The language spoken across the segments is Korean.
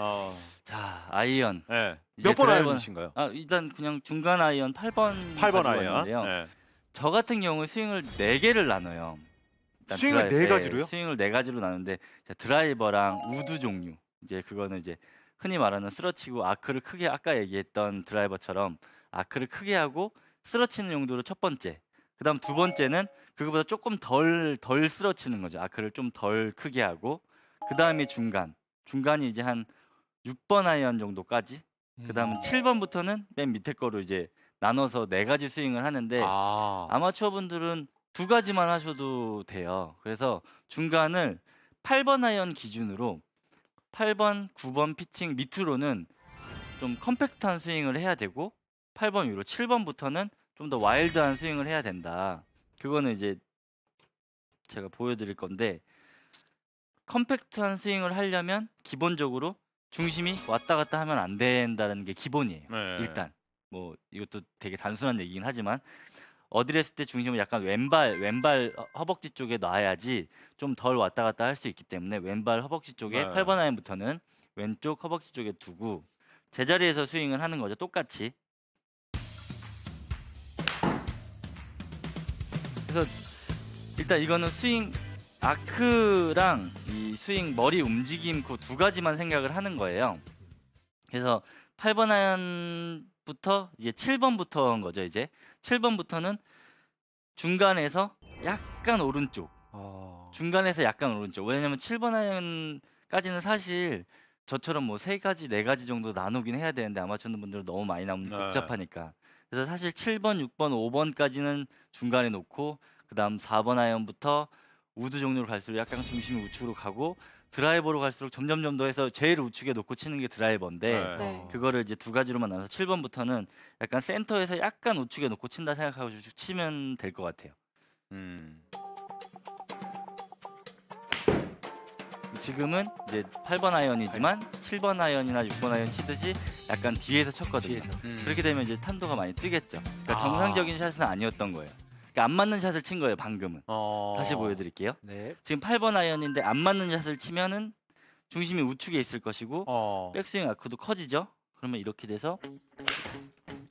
어. 자, 아이언. 네. 예. 몇번 아이언이신가요? 아, 일단 그냥 중간 아이언 8번 8번 아이언. 인데 네. 예. 저 같은 경우 스윙을 4개를 나눠요. 스윙을 드라이- 네 예, 가지로요? 스윙을 4가지로 나누는데 이 드라이버랑 우드 종류. 이제 그거는 이제 흔히 말하는 쓰러치고 아크를 크게 아까 얘기했던 드라이버처럼 아크를 크게 하고 쓰러치는 용도로 첫 번째. 그다음 두 번째는 그거보다 조금 덜 덜 쓰러치는 거죠. 아크를 좀 덜 크게 하고 그다음에 중간. 중간이 이제 한 6번 아이언 정도까지 그다음은 7번부터는 음. 맨 밑에 거로 이제 나눠서 네 가지 스윙을 하는데 아. 아마추어 분들은 두 가지만 하셔도 돼요. 그래서 중간을 8번 아이언 기준으로 8번, 9번 피칭 밑으로는 좀 컴팩트한 스윙을 해야 되고 8번 위로 7번부터는 좀 더 와일드한 스윙을 해야 된다. 그거는 이제 제가 보여드릴 건데 컴팩트한 스윙을 하려면 기본적으로 중심이 왔다 갔다 하면 안 된다는 게 기본이에요. 네. 일단 뭐 이것도 되게 단순한 얘기긴 하지만 어드레스 때 중심을 약간 왼발 왼발 허- 벅지 쪽에 놔야지 좀 덜 왔다 갔다 할 수 있기 때문에 왼발 허벅지 쪽에 네. 8번 아이언부터는 왼쪽 허벅지 쪽에 두고 제자리에서 스윙을 하는 거죠. 똑같이. 그래서 일단 이거는 스윙 아크랑 이 스윙 머리 움직임 그 두 가지만 생각을 하는 거예요. 그래서 8번 안부터 이제 7번부터인 거죠, 이제. 7번부터는 중간에서 약간 오른쪽. 어... 중간에서 약간 오른쪽. 왜냐면 하 7번 하연까지는 사실 저처럼 뭐 세 가지, 네 가지 정도 나누긴 해야 되는데 아마추어 분들은 너무 많이 나오면 네. 복잡하니까. 그래서 사실 7번, 6번, 5번까지는 중간에 놓고 그다음 4번 하연부터 우드 종류로 갈수록 약간 중심이 우측으로 가고 드라이버로 갈수록 점점점 더 해서 제일 우측에 놓고 치는 게 드라이버인데 네. 네. 그거를 이제 두 가지로만 나눠서 7번부터는 약간 센터에서 약간 우측에 놓고 친다 생각하고 쭉 치면 될 것 같아요. 음. 지금은 이제 8번 아이언이지만 7번 아이언이나 6번 아이언 치듯이 약간 뒤에서 쳤거든요. 뒤에서. 음. 그렇게 되면 이제 탄도가 많이 뜨겠죠. 그러니까 아. 정상적인 샷은 아니었던 거예요. 그러니까 안 맞는 샷을 친 거예요, 방금은. 어. 다시 보여드릴게요. 네. 지금 8번 아이언인데 안 맞는 샷을 치면은 중심이 우측에 있을 것이고 어. 백스윙 아크도 커지죠. 그러면 이렇게 돼서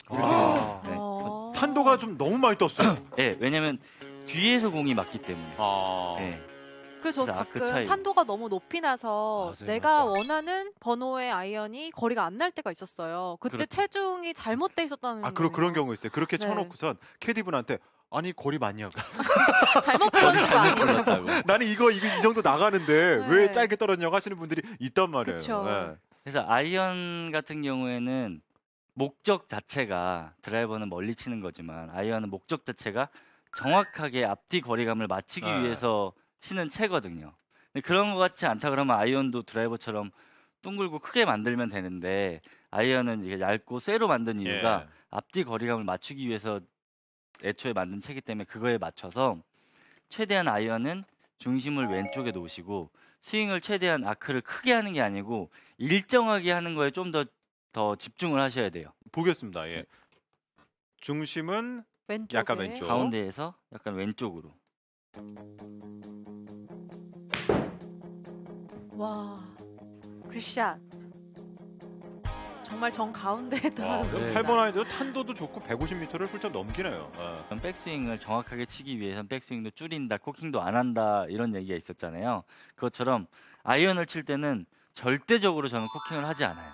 이렇게 아. 네. 어. 탄도가 좀 너무 많이 떴어요. 예, 왜냐면 뒤에서 공이 맞기 때문에. 아. 네. 예. 그저 그래 아크 탄도가 너무 높이 나서 맞아요, 내가 맞아요. 원하는 번호의 아이언이 거리가 안 날 때가 있었어요. 그때 그렇 체중이 잘못돼 있었다는 아, 그런 그런 경우 있어요. 그렇게 네. 쳐놓고선 캐디분한테 아니 거리 마니 잘못 골랐는 거 아니에요? 고 나는 이거 이거 이 정도 나가는데 네. 왜 짧게 떨어졌냐고 하시는 분들이 있단 말이에요. 그 네. 그래서 아이언 같은 경우에는 목적 자체가 드라이버는 멀리 치는 거지만 아이언은 목적 자체가 정확하게 앞뒤 거리감을 맞추기 네. 위해서 치는 채거든요. 근데 그런 것 같지 않다 그러면 아이언도 드라이버처럼 둥글고 크게 만들면 되는데 아이언은 이게 얇고 쇠로 만든 이유가 예. 앞뒤 거리감을 맞추기 위해서 애초에 만든 책이기 때문에 그거에 맞춰서 최대한 아이언은 중심을 왼쪽에 놓으시고 스윙을 최대한 아크를 크게 하는 게 아니고 일정하게 하는 거에 좀 더 더 집중을 하셔야 돼요. 보겠습니다. 예. 네. 중심은 왼쪽에 약간 왼쪽. 가운데에서 약간 왼쪽으로 와. 굿샷. 정말 정 가운데에다가. 아, 8번 아이도 탄도도 좋고 150m를 훌쩍 넘기네요. 예. 백스윙을 정확하게 치기 위해선 백스윙도 줄인다, 코킹도 안 한다 이런 얘기가 있었잖아요. 그것처럼 아이언을 칠 때는 절대적으로 저는 코킹을 하지 않아요.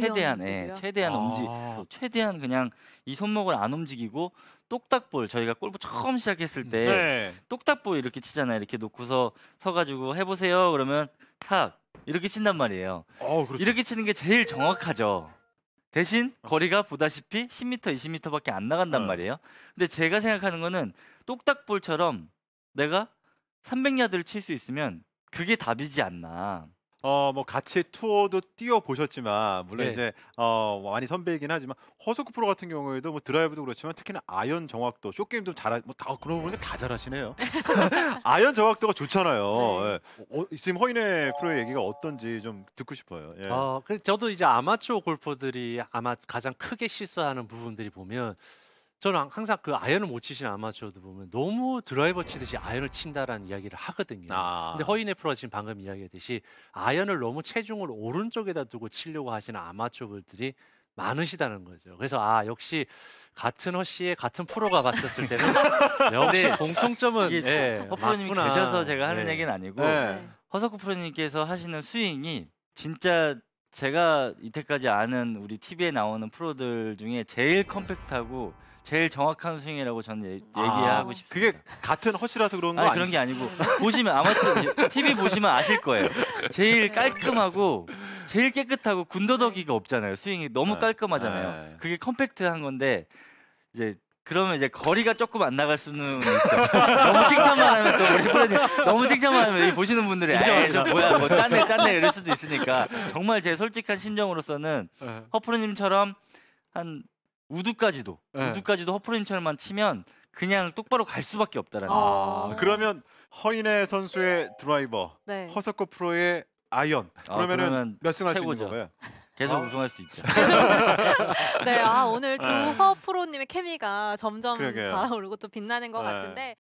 최대한 예, 최대한 아. 움직 아. 최대한 그냥 이 손목을 안 움직이고 똑딱볼 저희가 골프 처음 시작했을 때 네. 똑딱볼 이렇게 치잖아요. 이렇게 놓고서 서가지고 해보세요. 그러면 탁 이렇게 친단 말이에요. 어, 그렇죠. 이렇게 치는 게 제일 정확하죠. 대신 어. 거리가 보다시피 10m, 20m밖에 안 나간단 어. 말이에요. 근데 제가 생각하는 거는 똑딱볼처럼 내가 300야드를 칠 수 있으면 그게 답이지 않나. 어뭐 같이 투어도 뛰어 보셨지만 물론 네. 이제 어 많이 선배이긴 하지만 허석구 프로 같은 경우에도 뭐 드라이브도 그렇지만 특히나 아연 정확도 쇼게임도 잘하 뭐 다 그런고보니다 잘하시네요. 아연 정확도가 좋잖아요. 네. 예. 어, 지금 허인의 프로의 얘기가 어떤지 좀 듣고 싶어요. 예. 어, 그래서 저도 이제 아마추어 골퍼들이 아마 가장 크게 실수하는 부분들이 보면 저는 항상 그아연을못 치시는 아마추어들 보면 너무 드라이버 치듯이 아연을 친다라는 이야기를 하거든요. 아. 근데 허인 의프로 지금 방금 이야기했듯이 아연을 너무 체중을 오른쪽에다 두고 치려고 하시는 아마추어 분들이 많으시다는 거죠. 그래서 아 역시 같은 허씨의 같은 프로가 봤었을 때는 역시 공통점은 이게 예, 허 프로님이 계셔서 제가 하는 네. 얘기는 아니고 네. 허석구 프로님께서 하시는 스윙이 진짜 제가 이때까지 아는 우리 TV에 나오는 프로들 중에 제일 컴팩트하고 제일 정확한 스윙이라고 저는 얘, 아, 기하고 싶습니다. 그게 같은 허시라서 그런 거 아니, 아니 그런 게 아니고 보시면 아마도어이 TV 보시면 아실 거예요. 제일 깔끔하고 제일 깨끗하고 군더더기가 없잖아요. 스윙이 너무 네. 깔끔하잖아요. 네. 그게 컴팩트한 건데 이제 그러면 이제 거리가 조금 안 나갈 수는 있죠. 너무 칭찬만 하면 또 우리 프로님 너무 칭찬만 하면 보시는 분들이 이저 뭐야 뭐 짠네 짠네 이럴 수도 있으니까 정말 제 솔직한 심정으로서는 네. 허프로님처럼 한 우두까지도 네. 우드까지도 예. 허프렌철만 치면 그냥 똑바로 갈 수밖에 없다라는. 아, 아 그러면 허인의 선수의 드라이버, 네. 허석호 프로의 아이언. 아, 그러면은 그러면 몇 승할 수 있는 최고죠. 요 계속 어? 우승할 수 있죠. 네, 아 오늘 두허 네. 프로님의 케미가 점점 그러게요. 달아오르고 또 빛나는 것 네. 같은데